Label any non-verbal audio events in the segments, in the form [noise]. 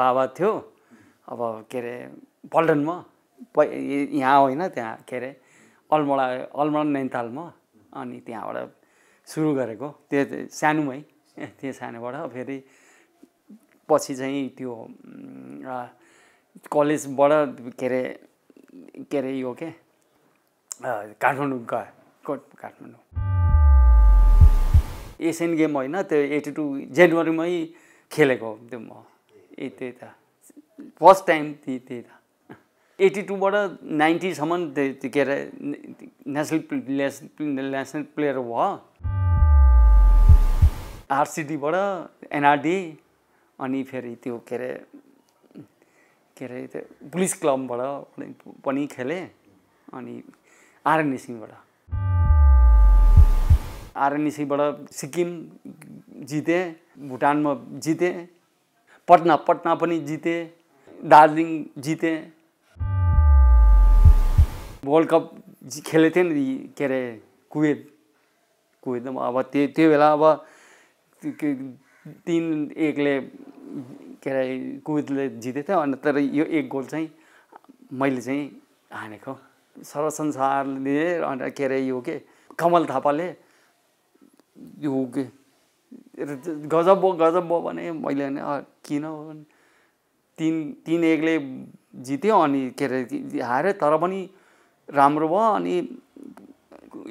बाबा थियो अब के अरे पल्टनमा पै यहाँ होइन त्यहाँ के अरे अल्मोडा अल्मोडा नैनतालमा अनि त्यहाँबाट सुरु गरेको त्यो सानोमै त्यो सानोबाट फेरि पछि चाहिँ त्यो कलेजबाट के अरे के अरे यो के काठमाडौँ गयो काठमाडौँ एसियन गेम होइन त्यो एटी टू जनवरीमै खेलेको त्यो म ए त्यही त फर्स्ट टाइम त्यही त्यही त एट्टी टूबाट नाइन्टीसम्म के अरे नेसनल नेसनल प्लेयर भयो आरसिडीबाट एनआरडी अनि फेरि त्यो के अरे के अरे त्यो पुलिस क्लबबाट पनि खेलेँ अनि आरएनएसीबाट आरएनएसीबाट सिक्किम जितेँ भुटानमा जितेँ पटना पटना पनि जितेँ दार्जिलिङ जितेँ वर्ल्ड कप खेलेको थिएँ नि के अरे कुवेत कुवेतमा अब त्यो त्यो बेला अब तिन एकले के अरे कुवेतले जितेको थियो अन्त तर यो एक गोल चाहिँ मैले चाहिँ हानेको सर्वसंसारले अन्त के अरे यो के कमल थापाले यो के गजब भयो गजब भयो भने मैले होइन किन तिन तिन एकले जित्यो अनि के अरे हारेँ तर पनि राम्रो भयो अनि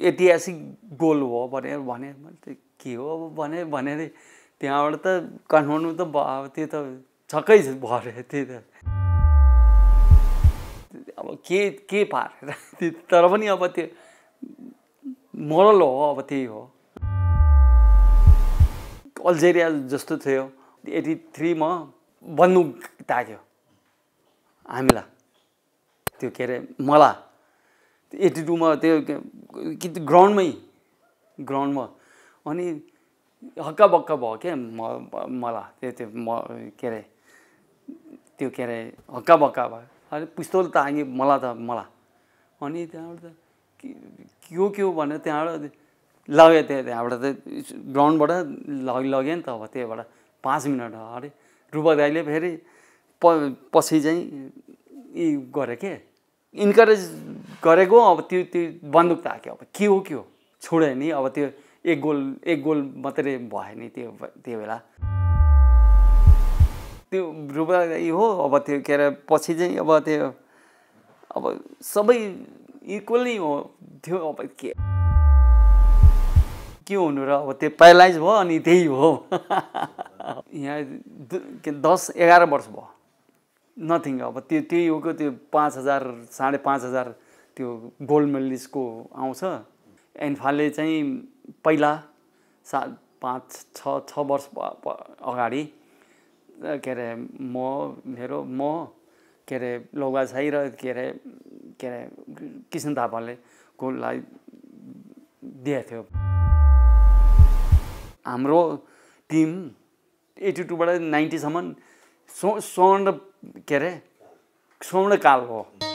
ऐतिहासिक गोल हो भनेर भने मैले के हो भने भने त्यहाँबाट त काठमाडौँ त भयो त्यो त छक्कै भरे त्यही त अब के के पारेर [laughs] तर पनि अब त्यो मोरल हो अब त्यही हो अल्जेरिया जस्तो थियो एटी थ्रीमा बन्दुक ताक्यो हामीलाई त्यो के अरे मला एटी टूमा त्यो कि ग्राउन्डमै ग्राउन्डमा अनि हक्का बक्का भयो क्या म मला त्यो त्यो म के अरे त्यो के अरे हक्का बक्का भयो अनि पिस्तोल ताग्यो मला त मला अनि त्यहाँबाट त के के हो भनेर त्यहाँबाट लग्यो त्यहाँ त्यहाँबाट ग्राउन्डबाट लग लग्यो नि त अब त्यहीबाट पाँच मिनट अरे रूपक दाईले फेरि प पछि चाहिँ इ गरे के इन्करेज गरेको अब त्यो त्यो बन्दुक ताक्यो अब के हो के हो छोड्यो नि अब त्यो एक गोल एक गोल मात्रै भयो नि त्यो त्यो बेला त्यो रूपक दाई हो अब त्यो के अरे पछि चाहिँ अब त्यो अब सबै इक्वल नै हो थियो अब के के हुनु र अब त्यो प्यारालाइज भयो अनि त्यही हो यहाँ के दस एघार वर्ष भयो नथिङ अब त्यो त्यही हो कि त्यो पाँच हजार साढे पाँच हजार त्यो गोल्ड मेडलिस्टको आउँछ एन्फाले चाहिँ पहिला सा पाँच छ छ वर्ष अगाडि के अरे म मेरो म के अरे लौगा छाई र के अरे के अरे किसन थापाले गोल्डलाई दिएको थियो हाम्रो टिम एटी टूबाट नाइन्टीसम्म स्वर्ण के अरे स्वर्णकाल हो